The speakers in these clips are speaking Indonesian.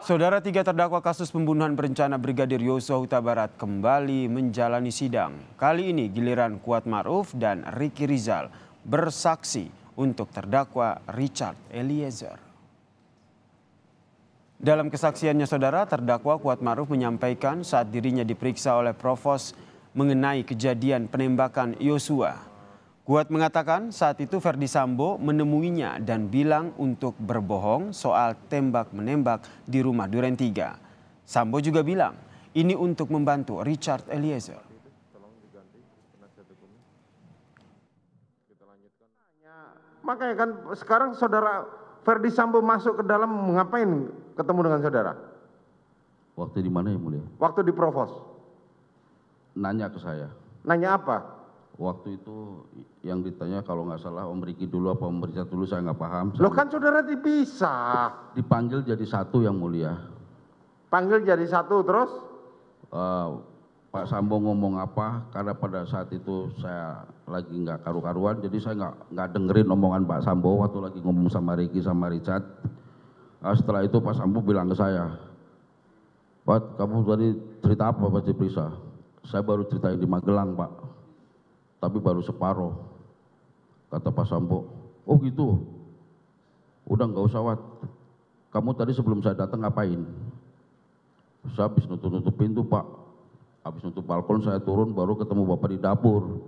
Saudara tiga terdakwa kasus pembunuhan berencana Brigadir Yosua Huta Barat kembali menjalani sidang. Kali ini giliran Kuat Ma'ruf dan Riki Rizal bersaksi untuk terdakwa Richard Eliezer. Dalam kesaksiannya saudara, terdakwa Kuat Ma'ruf menyampaikan saat dirinya diperiksa oleh Provos mengenai kejadian penembakan Yosua Kuat mengatakan saat itu Verdi Sambo menemuinya dan bilang untuk berbohong soal tembak-menembak di rumah Duren 3. Sambo juga bilang ini untuk membantu Richard Eliezer. Makanya kan sekarang saudara Verdi Sambo masuk ke dalam ngapain ketemu dengan saudara? Waktu di mana ya mulia? Waktu di provos. Nanya ke saya. Nanya apa? waktu itu yang ditanya kalau nggak salah Om Riki dulu apa Om Richard dulu saya nggak paham. Lo kan saudara dipisah. Dipanggil jadi satu yang mulia. Panggil jadi satu terus? Uh, Pak Sambo ngomong apa karena pada saat itu saya lagi nggak karu-karuan jadi saya nggak nggak dengerin omongan Pak Sambo waktu lagi ngomong sama Riki sama Richard. Nah, setelah itu Pak Sambo bilang ke saya, Pak kamu tadi cerita apa pas diperiksa? Saya baru cerita di Magelang Pak tapi baru separuh kata Pak Sambo oh gitu udah nggak usah wat kamu tadi sebelum saya datang ngapain saya habis nutup-nutup pintu pak habis nutup balkon saya turun baru ketemu bapak di dapur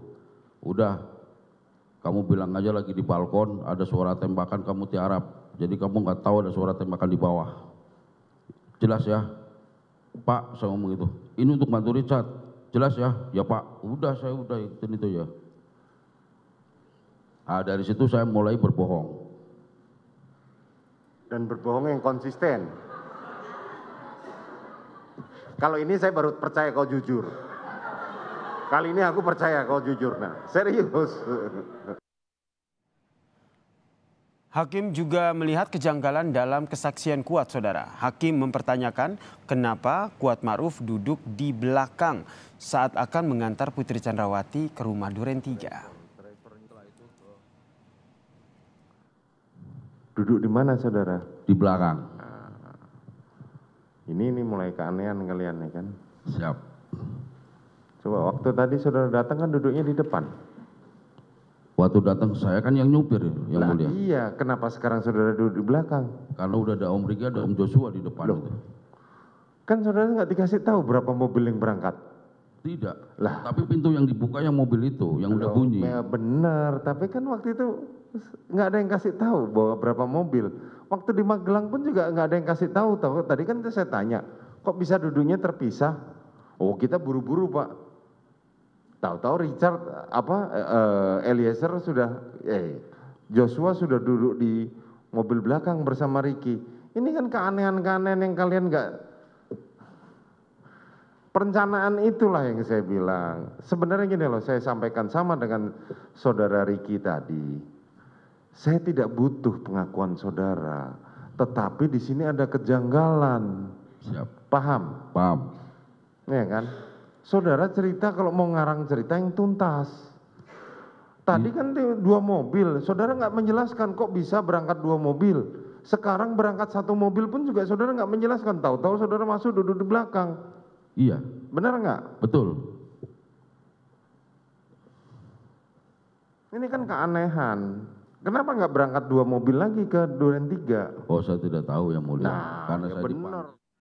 udah kamu bilang aja lagi di balkon ada suara tembakan kamu tiarap jadi kamu nggak tahu ada suara tembakan di bawah jelas ya pak saya ngomong gitu ini untuk bantu Richard jelas ya ya pak udah saya udah ikutin itu ya Ah dari situ saya mulai berbohong dan berbohong yang konsisten kalau ini saya baru percaya kau jujur kali ini aku percaya kau jujur nah serius Hakim juga melihat kejanggalan dalam kesaksian Kuat, saudara. Hakim mempertanyakan kenapa Kuat Maruf duduk di belakang saat akan mengantar Putri Chandrawati ke rumah Duren Tiga. Duduk di mana, saudara? Di belakang. Ah. ini ini mulai keanehan kalian ya kan? Siap. Coba waktu tadi saudara datang kan duduknya di depan waktu datang saya kan yang nyupir yang mulia iya kenapa sekarang saudara duduk di belakang karena udah ada om Riki ada om Joshua di depan Loh. kan saudara nggak dikasih tahu berapa mobil yang berangkat tidak lah tapi pintu yang dibuka yang mobil itu yang Loh, udah bunyi ya benar tapi kan waktu itu nggak ada yang kasih tahu bahwa berapa mobil waktu di Magelang pun juga nggak ada yang kasih tahu tahu tadi kan saya tanya kok bisa duduknya terpisah oh kita buru-buru pak tahu tahu richard apa eh, eliezer sudah eh joshua sudah duduk di mobil belakang bersama ricky ini kan keanehan keanehan yang kalian nggak perencanaan itulah yang saya bilang sebenarnya gini loh saya sampaikan sama dengan saudara Ricky tadi saya tidak butuh pengakuan saudara tetapi di sini ada kejanggalan Siap. paham paham ya kan saudara cerita kalau mau ngarang cerita yang tuntas tadi iya. kan dua mobil saudara nggak menjelaskan kok bisa berangkat dua mobil sekarang berangkat satu mobil pun juga saudara nggak menjelaskan tahu-tahu saudara masuk duduk di belakang iya benar nggak betul Ini kan keanehan. Kenapa nggak berangkat dua mobil lagi ke Duren 3? Oh, saya tidak tahu yang mulia. Nah, Karena ya saya benar.